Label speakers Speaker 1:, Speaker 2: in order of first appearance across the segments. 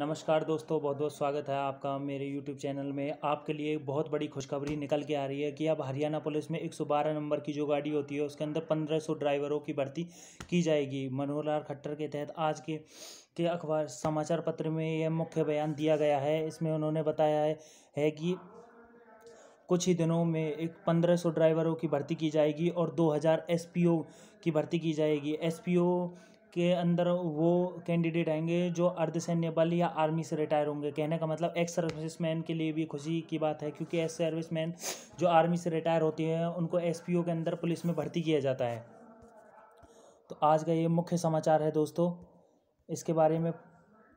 Speaker 1: नमस्कार दोस्तों बहुत बहुत स्वागत है आपका मेरे YouTube चैनल में आपके लिए बहुत बड़ी खुशखबरी निकल के आ रही है कि अब हरियाणा पुलिस में 112 नंबर की जो गाड़ी होती है उसके अंदर 1500 ड्राइवरों की भर्ती की जाएगी मनोहर लाल खट्टर के तहत आज के के अखबार समाचार पत्र में यह मुख्य बयान दिया गया है इसमें उन्होंने बताया है, है कि कुछ ही दिनों में एक पंद्रह सौ ड्राइवरों की भर्ती की जाएगी और दो हज़ार एस पी ओ की भर्ती की जाएगी एस पी ओ के अंदर वो कैंडिडेट आएंगे जो अर्धसैन्य बल या आर्मी से रिटायर होंगे कहने का मतलब एक्स सर्विस मैन के लिए भी खुशी की बात है क्योंकि एक्स सर्विस मैन जो आर्मी से रिटायर होती है उनको एस के अंदर पुलिस में भर्ती किया जाता है तो आज का ये मुख्य समाचार है दोस्तों इसके बारे में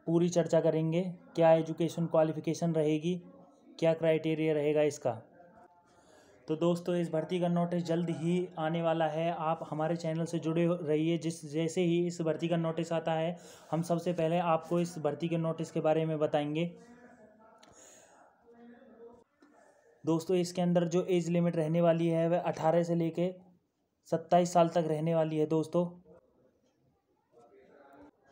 Speaker 1: पूरी चर्चा करेंगे क्या एजुकेशन क्वालिफिकेशन रहेगी क्या क्राइटेरिया रहेगा इसका तो दोस्तों इस भर्ती का नोटिस जल्द ही आने वाला है आप हमारे चैनल से जुड़े रहिए जिस जैसे ही इस भर्ती का नोटिस आता है हम सबसे पहले आपको इस भर्ती के नोटिस के बारे में बताएंगे दोस्तों इसके अंदर जो एज लिमिट रहने वाली है वह अठारह से लेके सत्ताईस साल तक रहने वाली है दोस्तों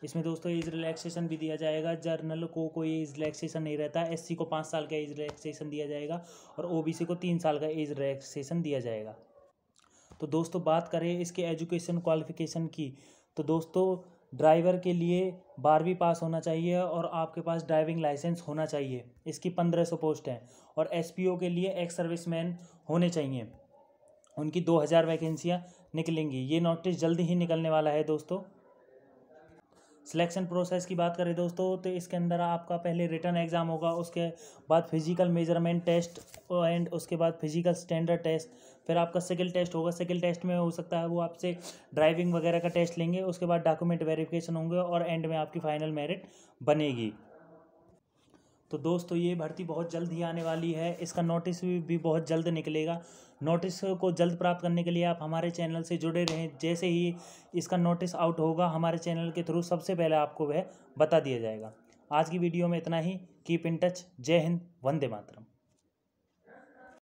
Speaker 1: इसमें दोस्तों एज रिलैक्सेशन भी दिया जाएगा जर्नल को कोई एज रिलैक्सेशन नहीं रहता एससी को पाँच साल का एज रिलैक्सेशन दिया जाएगा और ओबीसी को तीन साल का एज रिलैक्सेशन दिया जाएगा तो दोस्तों बात करें इसके एजुकेशन क्वालिफिकेशन की तो दोस्तों ड्राइवर के लिए बारहवीं पास होना चाहिए और आपके पास ड्राइविंग लाइसेंस होना चाहिए इसकी पंद्रह सौ पोस्ट हैं और एसपीओ के लिए एक्स मैन होने चाहिए उनकी दो हज़ार वैकेंसियाँ निकलेंगी ये नोटिस जल्दी ही निकलने वाला है दोस्तों सिलेक्शन प्रोसेस की बात करें दोस्तों तो इसके अंदर आपका पहले रिटर्न एग्ज़ाम होगा उसके बाद फिजिकल मेजरमेंट टेस्ट एंड उसके बाद फिजिकल स्टैंडर्ड टेस्ट फिर आपका सिकिल टेस्ट होगा सेकेंड टेस्ट में हो सकता है वो आपसे ड्राइविंग वगैरह का टेस्ट लेंगे उसके बाद डॉक्यूमेंट वेरिफिकेशन होंगे और एंड में आपकी फ़ाइनल मेरिट बनेगी तो दोस्तों ये भर्ती बहुत जल्द ही आने वाली है इसका नोटिस भी बहुत जल्द निकलेगा नोटिस को जल्द प्राप्त करने के लिए आप हमारे चैनल से जुड़े रहें जैसे ही इसका नोटिस आउट होगा हमारे चैनल के थ्रू सबसे पहले आपको वह बता दिया जाएगा आज की वीडियो में इतना ही कीप इन टच जय हिंद वंदे मातरम